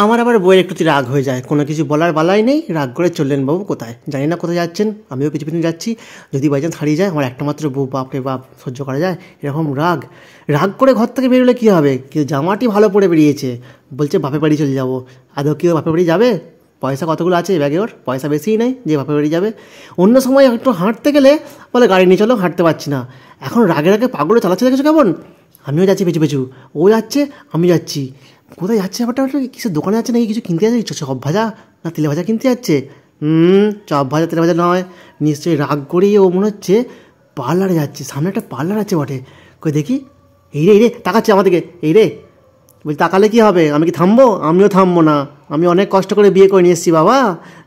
আমার আবার বইয়ের একটু রাগ হয়ে যায় কোনো কিছু বলার বালাই নেই রাগ করে চললেন বাবু কোথায় জানি না কোথায় যাচ্ছেন আমিও পিছু পিছনে যাচ্ছি যদি বাইচান্স হারিয়ে যায় আমার একটা মাত্র বউ বাপরে বাপ সহ্য করা যায় এরকম রাগ রাগ করে ঘর থেকে বেরোলে কী হবে কিন্তু জামাটি ভালো পরে বেরিয়েছে বলছে বাপে বাড়ি চলে যাবো আদৌ কেউ বাপে বাড়ি যাবে পয়সা কতগুলো আছে ব্যাগে ওর পয়সা বেশিই নেই যে বাপে বাড়ি যাবে অন্য সময় একটু হাঁটতে গেলে বলে গাড়ি নিয়ে চলো হাঁটতে পারছি না এখন রাগে রাগে পাগলে চালাচ্ছে দেখেছো কেমন আমিও যাচ্ছি পিছু পিছু ও যাচ্ছে আমি যাচ্ছি কোথায় যাচ্ছে ব্যাপারটা কিসের দোকানে যাচ্ছে নাকি কিছু কিনতে যাচ্ছে চপ ভাজা না তেলে ভাজা কিনতে যাচ্ছে হুম চপ ভাজা তেলে ভাজা নয় নিশ্চয়ই রাগ করেই ও মনে হচ্ছে পার্লারে যাচ্ছে সামনে একটা পার্লার আছে বটে কই দেখি এই রে এই রে তাকাচ্ছে আমাদেরকে এই রে বলছি তাকালে কী হবে আমি কি থামবো আমিও থামবো না আমি অনেক কষ্ট করে বিয়ে করে নিয়ে এসেছি বাবা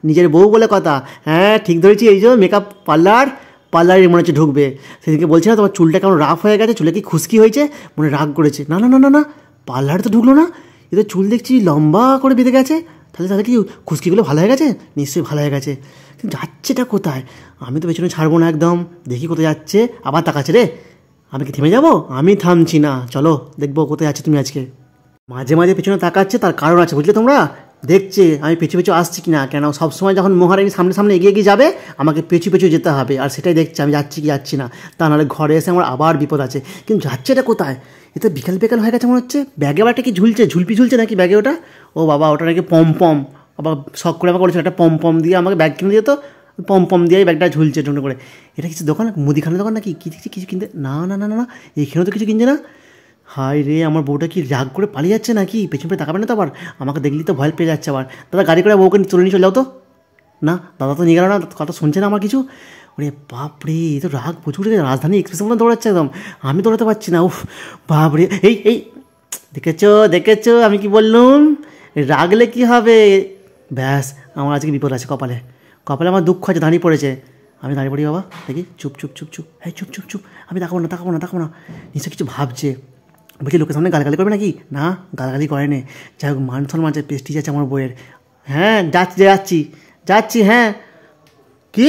নিজের বউ বলে কথা হ্যাঁ ঠিক ধরেছি এই যে মেকআপ পার্লার পার্লারে মনে হচ্ছে ঢুকবে সেদিনকে বলছি না তোমার চুলটা কেমন রাফ হয়ে গেছে চুলে কি খুশকি হয়েছে মনে রাগ করেছে না না না না না পার্লারে তো ঢুকলো না এদের চুল দেখছি লম্বা করে বেঁধে গেছে তাহলে তাদের কি খুশকিগুলো ভালো হয়ে গেছে নিশ্চয়ই ভালো হয়ে গেছে কিন্তু যাচ্ছেটা কোথায় আমি তো পেছনে ছাড়বো না একদম দেখি কোথায় যাচ্ছে আবার তাকাচ্ছে রে আমি কি থেমে যাবো আমি থামছি না চলো দেখবো কোথায় যাচ্ছে তুমি আজকে মাঝে মাঝে পেছনে তাকাচ্ছে তার কারণ আছে বুঝলে তোমরা দেখছে আমি পিছু পিছু আসছি কি না কেন সবসময় যখন মহারানী সামনে সামনে এগিয়ে গিয়ে যাবে আমাকে পিছু পিছু যেতে হবে আর সেটাই দেখছে আমি যাচ্ছি কি যাচ্ছি না তা নাহলে ঘরে এসে আমার আবার বিপদ আছে কিন্তু যাচ্ছেটা কোথায় এ তো বিকাল বিকাল হয়ে গেছে মনে হচ্ছে ব্যাগে আবার কি ঝুলছে ঝুলপি ঝুলছে নাকি ব্যাগে ওটা ও বাবা ওটা নাকি পম পম আবার শখ করে আমাকে বলেছিল একটা পম পম দিয়ে আমাকে ব্যাগ কিনে দিয়ে তো পম পম দিয়ে ব্যাগটা ঝুলছে ঠুনো করে এটা কিছু দোকান মুদিখানা দোকান নাকি কি দেখছি কিছু কিনতে না না না না না এখানেও তো কিছু কিনছে না হাই রে আমার বউটা কি রাগ করে পালিয়ে যাচ্ছে নাকি পেছন পেয়ে তাকাবে না তো আবার আমাকে দেখলেই তো ভয় পেয়ে যাচ্ছে আবার দাদা গাড়ি করে বউকে চলে নিয়ে চলে যাও তো না দাদা তো নিয়ে গেল না কথা শুনছে না আমার কিছু ওরে বাপরে এই তো রাগ প্রচুর রাজধানী এক্সপ্রেস মনে দৌড়াচ্ছে একদম আমি দৌড়াতে পারছি না উফ বাপরে এই এই দেখেছো দেখেছো আমি কি বললুম রাগলে কি হবে ব্যাস আমার আজকে বিপদ আছে কপালে কপালে আমার দুঃখ আছে দাঁড়িয়ে পড়েছে আমি দাঁড়িয়ে পড়ি বাবা দেখি চুপ চুপ চুপ চুপ হ্যাঁ চুপ চুপ চুপ আমি তাকাবো না তাকাবো না তাকাবো না নিশ্চয় কিছু ভাবছে বলছি লোকের সামনে গালগালি করবে নাকি না গালাগালি করে নে যাই হোক মান সম্মান আছে পেস্টিজ আছে আমার বইয়ের হ্যাঁ যাচ্ছি যাচ্ছি যাচ্ছি হ্যাঁ কি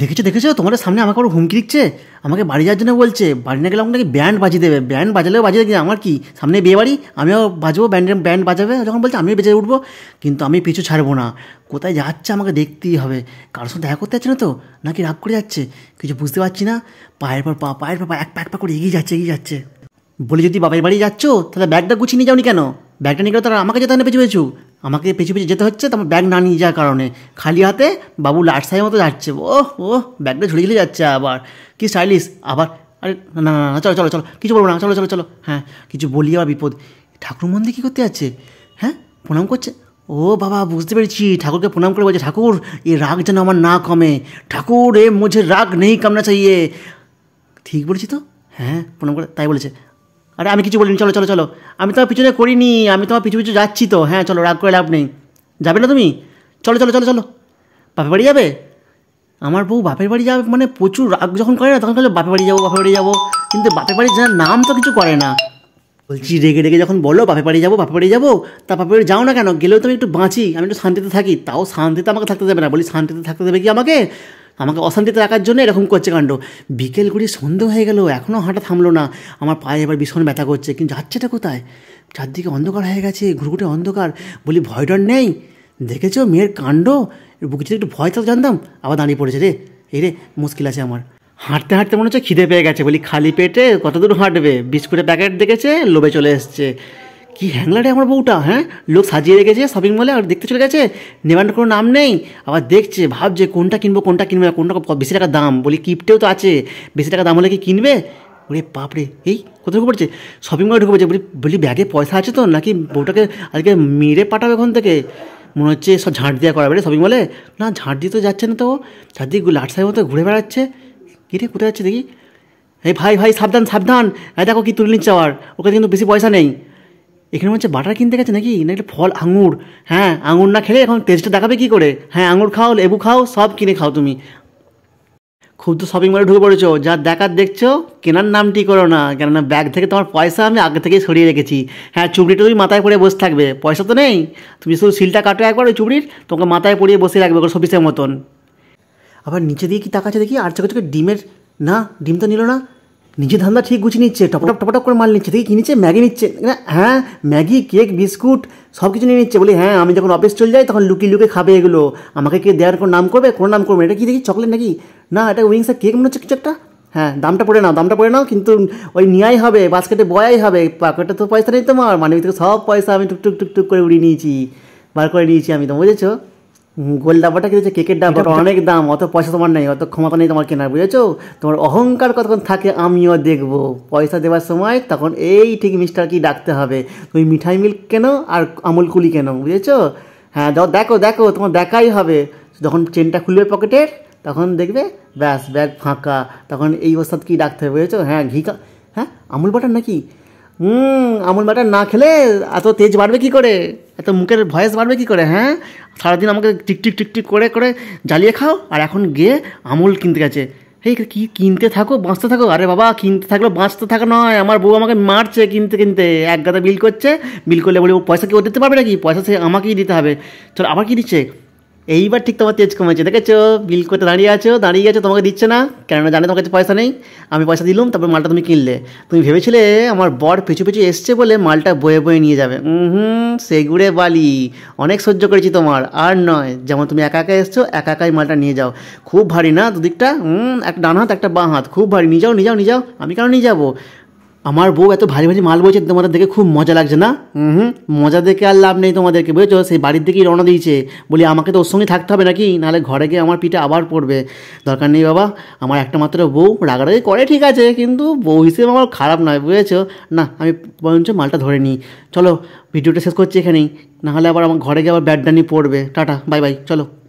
দেখেছো দেখেছো তোমাদের সামনে আমাকে আবার হুমকি দিচ্ছে আমাকে বাড়ি যাওয়ার জন্য বলছে বাড়ি না গেলে আমাকে নাকি ব্যান্ড বাজিয়ে দেবে ব্যান্ড বাজালেও বাজিয়ে দেবে আমার কি সামনে বিয়ে বাড়ি আমিও বাজবো ব্যান্ডের ব্যান্ড বাজাবে যখন বলছে আমিও বেঁচে উঠবো কিন্তু আমি পিছু ছাড়বো না কোথায় যাচ্ছে আমাকে দেখতেই হবে কারোর সঙ্গে দেখা করতে যাচ্ছে না তো নাকি রাগ করে যাচ্ছে কিছু বুঝতে পারছি না পায়ের পর পা পায়ের পর পা এক পা এক পা করে এগিয়ে যাচ্ছে এগিয়ে যাচ্ছে বলি যদি বাবাই বাড়ি যাচ্ছ তাহলে ব্যাগটা গুছিয়ে নিয়ে যাওনি কেন ব্যাগটা নিয়ে গেলে তারা আমাকে যেতে হবে পেছু পেছু আমাকে পেছু পেছু যেতে হচ্ছে তোমার ব্যাগ না নিয়ে যাওয়ার কারণে খালি হাতে বাবু লাট লাটসাইয়ের মতো যাচ্ছে ও ও ব্যাগটা ঝুলে ঝুলে যাচ্ছে আবার কি স্টাইলিশ আবার আরে না না না চলো চলো চলো কিছু বলবো না চলো চলো চলো হ্যাঁ কিছু বলি আবার বিপদ ঠাকুর মন্দির কী করতে যাচ্ছে হ্যাঁ প্রণাম করছে ও বাবা বুঝতে পেরেছি ঠাকুরকে প্রণাম করে বলছে ঠাকুর এ রাগ যেন আমার না কমে ঠাকুর এ মুঝে রাগ নেই কামনা চাইয়ে ঠিক বলেছি তো হ্যাঁ প্রণাম করে তাই বলেছে আরে আমি কিছু বলিনি চলো চলো চলো আমি তোমার পিছনে করিনি আমি তোমার পিছু পিছু যাচ্ছি তো হ্যাঁ চলো রাগ করে লাভ নেই যাবে না তুমি চলো চলো চলো চলো বাপের বাড়ি যাবে আমার বউ বাপের বাড়ি যাবে মানে প্রচুর রাগ যখন করে না তখন বলে বাপের বাড়ি যাবো বাপের বাড়ি যাবো কিন্তু বাপের বাড়ি যার নাম তো কিছু করে না বলছি রেগে রেগে যখন বলো বাপের বাড়ি যাবো বাপের বাড়ি যাবো তা বাপের বাড়ি যাও না কেন গেলেও তো আমি একটু বাঁচি আমি একটু শান্তিতে থাকি তাও শান্তিতে আমাকে থাকতে দেবে না বলি শান্তিতে থাকতে দেবে কি আমাকে আমাকে অশান্তিতে রাখার জন্য এরকম করছে কাণ্ড বিকেল ঘুরি সন্ধে হয়ে গেল এখনও হাঁটা থামলো না আমার পায়ে এবার ভীষণ ব্যথা করছে কিন্তু যাচ্ছেটা কোথায় চারদিকে অন্ধকার হয়ে গেছে ঘুরঘুটে অন্ধকার বলি ভয় ডর নেই দেখেছো মেয়ের কাণ্ড বুকে একটু ভয় তো জানতাম আবার দাঁড়িয়ে পড়েছে রে এই রে মুশকিল আছে আমার হাঁটতে হাঁটতে মনে হচ্ছে খিদে পেয়ে গেছে বলি খালি পেটে কত দূর হাঁটবে বিস্কুটের প্যাকেট দেখেছে লোভে চলে এসছে কি হ্যাংলারে আমার বউটা হ্যাঁ লোক সাজিয়ে রেখেছে শপিং মলে আর দেখতে চলে গেছে নেবার কোনো নাম নেই আবার দেখছে ভাবছে কোনটা কিনবো কোনটা কিনবে কোনটা বেশি টাকা দাম বলি কিপটেও তো আছে বেশি টাকা দাম হলে কি কিনবে ওরে বাপরে এই কোথায় ঢুকে পড়ছে শপিং মলে ঢুকে পড়ছে বলি বলি ব্যাগে পয়সা আছে তো নাকি বউটাকে আজকে মেরে পাঠাবে এখন থেকে মনে হচ্ছে সব ঝাঁট দেওয়া করাবে রে শপিং মলে না ঝাঁট দিয়ে তো যাচ্ছে না তো ঝাঁট দিয়ে লাট সাহেব মতো ঘুরে বেড়াচ্ছে কিরে কোথায় যাচ্ছে দেখি এই ভাই ভাই সাবধান সাবধান এই দেখো কি তুলে নিচ্ছে আবার ওকে কিন্তু বেশি পয়সা নেই এখানে হচ্ছে বাটার কিনতে গেছে নাকি না একটা ফল আঙুর হ্যাঁ আঙুর না খেলে এখন টেস্টটা দেখাবে কী করে হ্যাঁ আঙুর খাও লেবু খাও সব কিনে খাও তুমি খুব তো শপিং মলে ঢুকে পড়েছো যা দেখার দেখছো কেনার নামটি করো না কেননা ব্যাগ থেকে তোমার পয়সা আমি আগে থেকেই সরিয়ে রেখেছি হ্যাঁ চুবড়িটা তুমি মাথায় পড়ে বসে থাকবে পয়সা তো নেই তুমি শুধু সিলটা কাটো একবার ওই চুবড়ির তোমাকে মাথায় পড়িয়ে বসে রাখবে ওর সবিসের মতন আবার নিচে দিয়ে কি তাকাচ্ছে দেখি আর চোখে চোখে ডিমের না ডিম তো নিল না নিজে ধান্দা ঠিক গুছিয়ে নিচ্ছে টপটপ টপটপ করে মাল নিচ্ছে কি কী নিচ্ছে ম্যাগি নিচ্ছে হ্যাঁ ম্যাগি কেক বিস্কুট সব কিছু নিয়ে নিচ্ছে বলি হ্যাঁ আমি যখন অফিস চলে যাই তখন লুকিয়ে লুকিয়ে খাবে এগুলো আমাকে কে দেওয়ার কোনো নাম করবে কোনো নাম করবে এটা কি দেখি চকলেট নাকি না এটা উইংস আর কেক মনে হচ্ছে কিছু একটা হ্যাঁ দামটা পড়ে নাও দামটা পড়ে নাও কিন্তু ওই নেওয়াই হবে বাস্কেটে বয়াই হবে পাকেটে তো পয়সা নেই তোমার মানে সব পয়সা আমি টুকটুক টুকটুক করে উড়িয়ে নিয়েছি বার করে নিয়েছি আমি তো বুঝেছো গোল ডাব্বাটা কিনেছে কেকের ডাব্বাটা অনেক দাম অত পয়সা তোমার নেই অত ক্ষমতা নেই তোমার কেনার বুঝেছো তোমার অহংকার কতক্ষণ থাকে আমিও দেখবো পয়সা দেওয়ার সময় তখন এই ঠিক মিস্টার কি ডাকতে হবে তুমি মিঠাই মিল্ক কেন আর আমুল কুলি কেন বুঝেছো হ্যাঁ দেখো দেখো তোমার দেখাই হবে যখন চেনটা খুলবে পকেটের তখন দেখবে ব্যাস ব্যাগ ফাঁকা তখন এই অবস্থাত কি ডাকতে হবে বুঝেছো হ্যাঁ ঘি হ্যাঁ আমুল বাটার নাকি হুম আমুল বাটার না খেলে এত তেজ বাড়বে কি করে এত মুখের ভয়েস বাড়বে কি করে হ্যাঁ সারাদিন আমাকে টিকটিক টিকটিক করে করে জ্বালিয়ে খাও আর এখন গিয়ে আমুল কিনতে গেছে এই কি কিনতে থাকো বাঁচতে থাকো আরে বাবা কিনতে থাকলো বাঁচতে থাকো নয় আমার বউ আমাকে মারছে কিনতে কিনতে এক গাদা বিল করছে বিল করলে বলি ও পয়সা কেউ দিতে পারবে নাকি পয়সা সে আমাকেই দিতে হবে চল আবার কী দিচ্ছে এইবার ঠিক তোমার তেজ কমেছে দেখেছো বিল করতে দাঁড়িয়ে আছো দাঁড়িয়ে আছো তোমাকে দিচ্ছে না কেননা জানে তোমার কাছে পয়সা নেই আমি পয়সা দিলুম তারপর মালটা তুমি কিনলে তুমি ভেবেছিলে আমার বর পিছু পিছু এসছে বলে মালটা বয়ে বয়ে নিয়ে যাবে হুম সেগুড়ে বালি অনেক সহ্য করেছি তোমার আর নয় যেমন তুমি একা একা এসছো একা একাই মালটা নিয়ে যাও খুব ভারী না দুদিকটা হুম একটা ডান হাত একটা বাঁ হাত খুব ভারী নিয়ে যাও নিয়ে যাও নিয়ে যাও আমি কেন নিয়ে যাবো আমার বউ এত ভারী ভারী মাল বলছে তোমাদের দেখে খুব মজা লাগছে না হুম মজা দেখে আর লাভ নেই তোমাদেরকে বুঝেছো সেই বাড়ির দিকেই রওনা দিয়েছে বলি আমাকে তো ওর সঙ্গে থাকতে হবে নাকি নাহলে ঘরে গিয়ে আমার পিঠে আবার পড়বে দরকার নেই বাবা আমার একটা মাত্র বউ রাগারাগি করে ঠিক আছে কিন্তু বউ হিসেবে আমার খারাপ নয় বুঝেছো না আমি বরঞ্চ মালটা ধরে নিই চলো ভিডিওটা শেষ করছি এখানেই নাহলে আবার আমার ঘরে গিয়ে আবার ব্যাডডানি পড়বে টাটা বাই বাই চলো